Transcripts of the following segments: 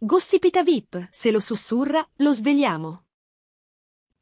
Gossipita VIP, se lo sussurra, lo svegliamo.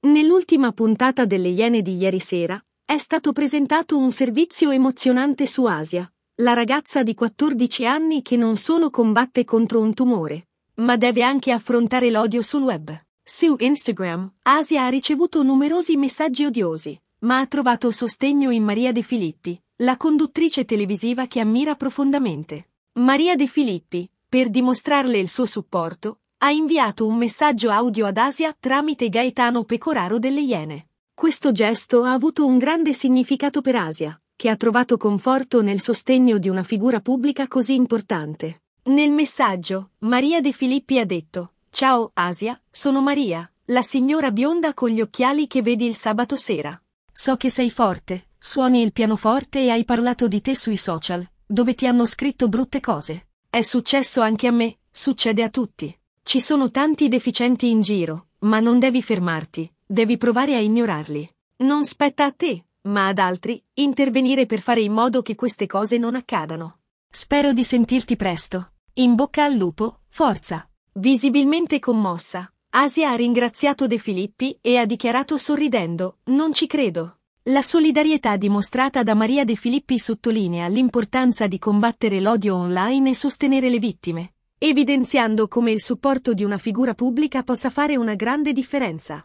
Nell'ultima puntata delle Iene di ieri sera, è stato presentato un servizio emozionante su Asia, la ragazza di 14 anni che non solo combatte contro un tumore, ma deve anche affrontare l'odio sul web. Su Instagram, Asia ha ricevuto numerosi messaggi odiosi, ma ha trovato sostegno in Maria De Filippi, la conduttrice televisiva che ammira profondamente. Maria De Filippi, per dimostrarle il suo supporto, ha inviato un messaggio audio ad Asia tramite Gaetano Pecoraro delle Iene. Questo gesto ha avuto un grande significato per Asia, che ha trovato conforto nel sostegno di una figura pubblica così importante. Nel messaggio, Maria De Filippi ha detto: Ciao, Asia, sono Maria, la signora bionda con gli occhiali che vedi il sabato sera. So che sei forte, suoni il pianoforte e hai parlato di te sui social, dove ti hanno scritto brutte cose. È successo anche a me, succede a tutti. Ci sono tanti deficienti in giro, ma non devi fermarti, devi provare a ignorarli. Non spetta a te, ma ad altri, intervenire per fare in modo che queste cose non accadano. Spero di sentirti presto. In bocca al lupo, forza. Visibilmente commossa, Asia ha ringraziato De Filippi e ha dichiarato sorridendo, non ci credo. La solidarietà dimostrata da Maria De Filippi sottolinea l'importanza di combattere l'odio online e sostenere le vittime, evidenziando come il supporto di una figura pubblica possa fare una grande differenza.